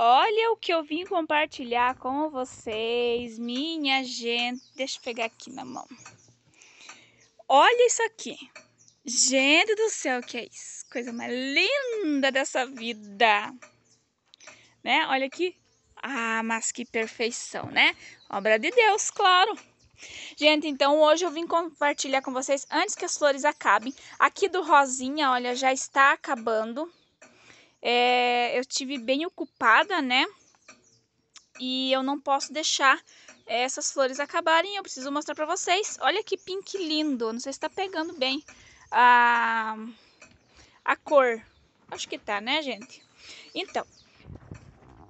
Olha o que eu vim compartilhar com vocês, minha gente. Deixa eu pegar aqui na mão. Olha isso aqui. Gente do céu, que é isso? Coisa mais linda dessa vida. Né? Olha aqui. Ah, mas que perfeição, né? Obra de Deus, claro. Gente, então hoje eu vim compartilhar com vocês, antes que as flores acabem, aqui do rosinha, olha, já está acabando, é, eu tive bem ocupada, né? E eu não posso deixar essas flores acabarem. Eu preciso mostrar para vocês. Olha que pink lindo. Não sei se tá pegando bem a, a cor. Acho que tá, né, gente? Então,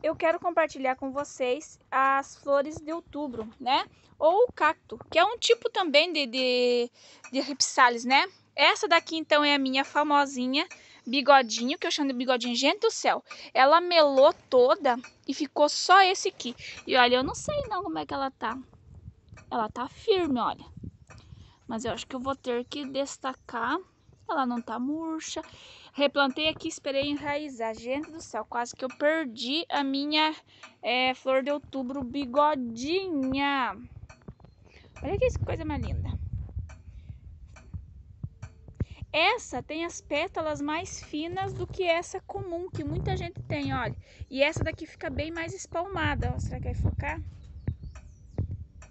eu quero compartilhar com vocês as flores de outubro, né? Ou o cacto, que é um tipo também de, de, de ripsalis, né? Essa daqui, então, é a minha famosinha bigodinho, que eu chamo de bigodinho. Gente do céu, ela melou toda e ficou só esse aqui. E olha, eu não sei não como é que ela tá. Ela tá firme, olha. Mas eu acho que eu vou ter que destacar. Ela não tá murcha. Replantei aqui, esperei enraizar. Gente do céu, quase que eu perdi a minha é, flor de outubro bigodinha. Olha que coisa mais linda. Essa tem as pétalas mais finas do que essa comum que muita gente tem, olha. E essa daqui fica bem mais espalmada, Será que vai focar?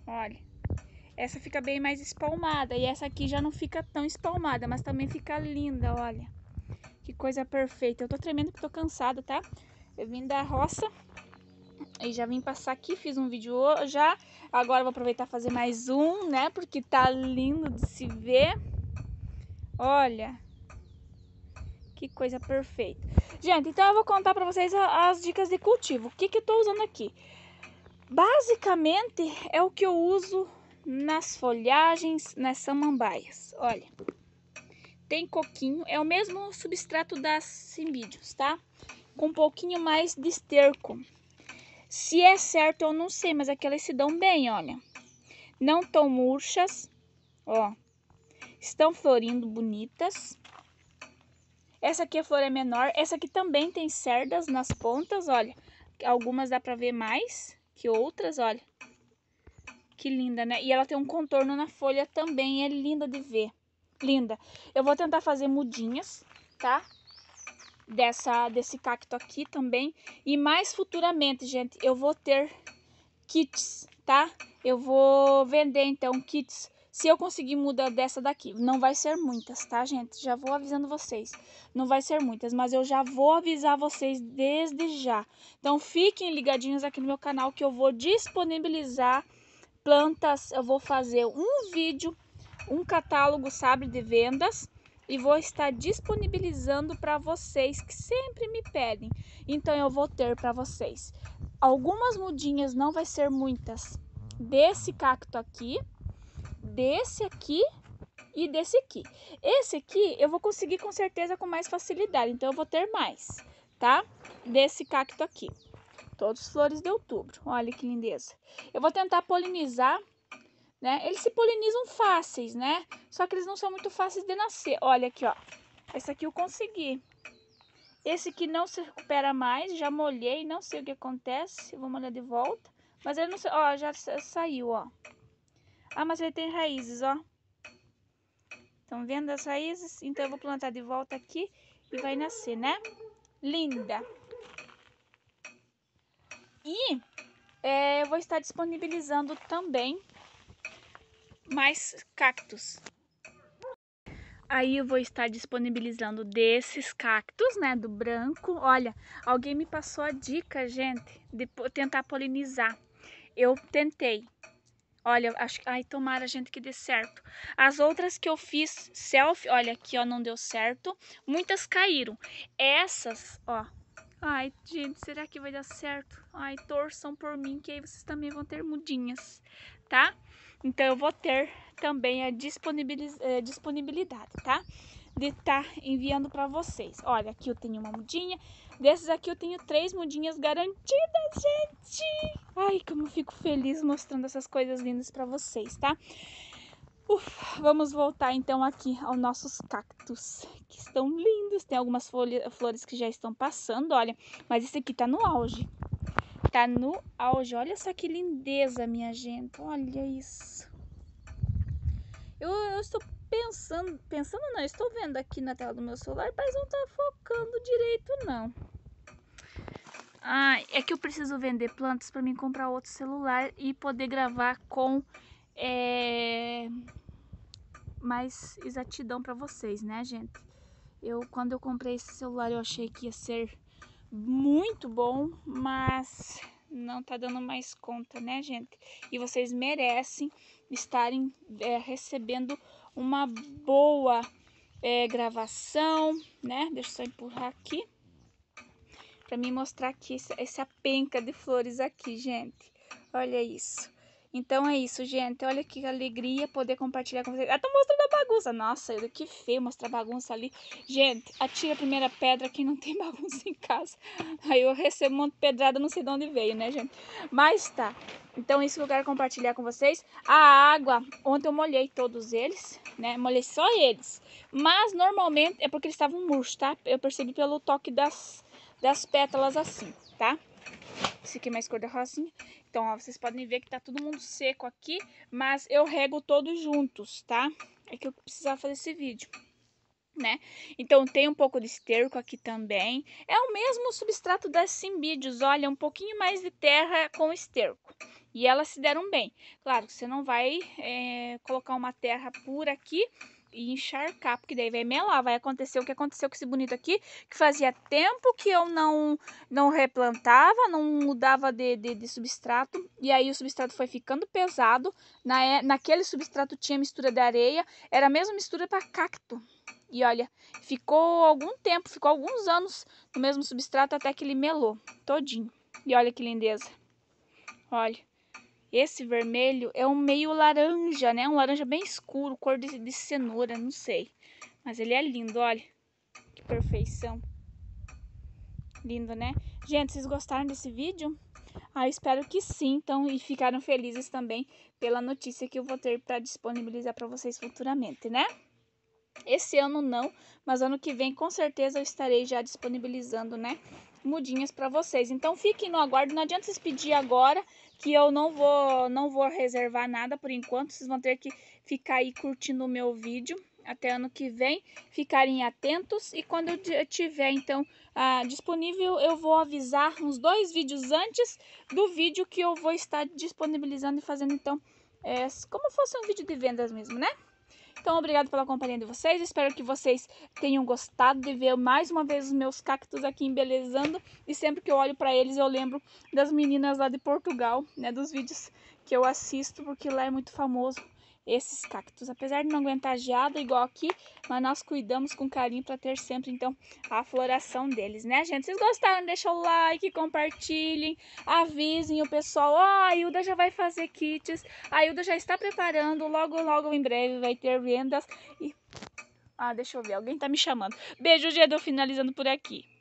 Olha. Essa fica bem mais espalmada e essa aqui já não fica tão espalmada, mas também fica linda, olha. Que coisa perfeita. Eu tô tremendo porque tô cansada, tá? Eu vim da roça e já vim passar aqui, fiz um vídeo já. Agora vou aproveitar fazer mais um, né? Porque tá lindo de se ver. Olha. Que coisa perfeita. Gente, então eu vou contar pra vocês as dicas de cultivo. O que, que eu tô usando aqui? Basicamente, é o que eu uso nas folhagens, nas samambaias. Olha, tem coquinho, é o mesmo substrato das simbídeos, tá? Com um pouquinho mais de esterco. Se é certo, eu não sei, mas aquelas é se dão bem, olha. Não tão murchas, ó. Estão florindo bonitas. Essa aqui a flor é menor. Essa aqui também tem cerdas nas pontas, olha. Algumas dá pra ver mais que outras, olha. Que linda, né? E ela tem um contorno na folha também, é linda de ver. Linda. Eu vou tentar fazer mudinhas, tá? Dessa, desse cacto aqui também. E mais futuramente, gente, eu vou ter kits, tá? Eu vou vender, então, kits se eu conseguir mudar dessa daqui, não vai ser muitas, tá, gente? Já vou avisando vocês. Não vai ser muitas, mas eu já vou avisar vocês desde já. Então fiquem ligadinhos aqui no meu canal que eu vou disponibilizar plantas, eu vou fazer um vídeo, um catálogo, sabe, de vendas e vou estar disponibilizando para vocês que sempre me pedem. Então eu vou ter para vocês algumas mudinhas, não vai ser muitas, desse cacto aqui desse aqui e desse aqui. Esse aqui eu vou conseguir com certeza com mais facilidade, então eu vou ter mais, tá? Desse cacto aqui. Todos flores de outubro. Olha que lindeza. Eu vou tentar polinizar, né? Eles se polinizam fáceis, né? Só que eles não são muito fáceis de nascer. Olha aqui, ó. Esse aqui eu consegui. Esse aqui não se recupera mais, já molhei, não sei o que acontece. Vou molhar de volta. Mas ele não, ó, já saiu, ó. Ah, mas ele tem raízes, ó. Estão vendo as raízes? Então eu vou plantar de volta aqui e vai nascer, né? Linda! E é, eu vou estar disponibilizando também mais cactos. Aí eu vou estar disponibilizando desses cactos, né, do branco. Olha, alguém me passou a dica, gente, de tentar polinizar. Eu tentei, Olha, acho que. Ai, tomara, gente, que dê certo. As outras que eu fiz selfie, olha aqui, ó, não deu certo. Muitas caíram. Essas, ó. Ai, gente, será que vai dar certo? Ai, torçam por mim, que aí vocês também vão ter mudinhas, tá? Então eu vou ter também a eh, disponibilidade, tá? De estar tá enviando para vocês. Olha, aqui eu tenho uma mudinha. Desses aqui eu tenho três mudinhas garantidas, gente! Ai, como eu fico feliz mostrando essas coisas lindas para vocês, tá? Ufa, vamos voltar então aqui aos nossos cactos, que estão lindos. Tem algumas flores que já estão passando, olha. Mas esse aqui tá no auge. Tá no auge. Olha só que lindeza, minha gente. Olha isso. Eu, eu estou pensando... Pensando não, estou vendo aqui na tela do meu celular, mas não tá focando direito, não. Ah, é que eu preciso vender plantas para mim comprar outro celular e poder gravar com é, mais exatidão para vocês, né, gente? Eu quando eu comprei esse celular eu achei que ia ser muito bom, mas não tá dando mais conta, né, gente? E vocês merecem estarem é, recebendo uma boa é, gravação, né? Deixa eu só empurrar aqui para me mostrar aqui essa penca de flores aqui, gente. Olha isso. Então é isso, gente. Olha que alegria poder compartilhar com vocês. Ah, tô mostrando a bagunça. Nossa, que feio mostrar bagunça ali. Gente, atira a primeira pedra quem não tem bagunça em casa. Aí eu recebo um monte de pedrada, não sei de onde veio, né, gente? Mas tá. Então isso que eu quero compartilhar com vocês. A água, ontem eu molhei todos eles, né? Molhei só eles. Mas normalmente é porque eles estavam murchos, tá? Eu percebi pelo toque das das pétalas assim, tá? Esse aqui é mais cor da rosinha. Então, ó, vocês podem ver que tá todo mundo seco aqui, mas eu rego todos juntos, tá? É que eu precisava fazer esse vídeo. Né? Então tem um pouco de esterco aqui também. É o mesmo substrato das simbídeos, olha, um pouquinho mais de terra com esterco. E elas se deram bem. Claro você não vai é, colocar uma terra pura aqui, e encharcar, porque daí vai melar, vai acontecer o que aconteceu com esse bonito aqui, que fazia tempo que eu não, não replantava, não mudava de, de, de substrato, e aí o substrato foi ficando pesado, na, é, naquele substrato tinha mistura de areia, era a mesma mistura para cacto. E olha, ficou algum tempo, ficou alguns anos no mesmo substrato até que ele melou todinho. E olha que lindeza. Olha. Esse vermelho é um meio laranja, né? Um laranja bem escuro, cor de, de cenoura, não sei. Mas ele é lindo, olha. Que perfeição. Lindo, né? Gente, vocês gostaram desse vídeo? Ah, espero que sim, então, e ficaram felizes também pela notícia que eu vou ter para disponibilizar para vocês futuramente, né? Esse ano não, mas ano que vem com certeza eu estarei já disponibilizando, né? Mudinhas para vocês. Então fiquem no aguardo, não adianta vocês pedir agora que eu não vou não vou reservar nada por enquanto, vocês vão ter que ficar aí curtindo o meu vídeo até ano que vem, ficarem atentos e quando eu tiver então ah, disponível eu vou avisar uns dois vídeos antes do vídeo que eu vou estar disponibilizando e fazendo então é, como fosse um vídeo de vendas mesmo, né? Então, obrigado pela companhia de vocês. Espero que vocês tenham gostado de ver mais uma vez os meus cactos aqui embelezando. E sempre que eu olho para eles, eu lembro das meninas lá de Portugal, né? Dos vídeos que eu assisto, porque lá é muito famoso esses cactos. Apesar de não aguentar geada igual aqui, mas nós cuidamos com carinho para ter sempre, então, a floração deles, né, gente? Vocês gostaram? Deixa o like, compartilhem, avisem o pessoal. Ó, oh, a Hilda já vai fazer kits, a Hilda já está preparando, logo, logo, em breve vai ter vendas. E... Ah, deixa eu ver, alguém tá me chamando. Beijo, Gedo, finalizando por aqui.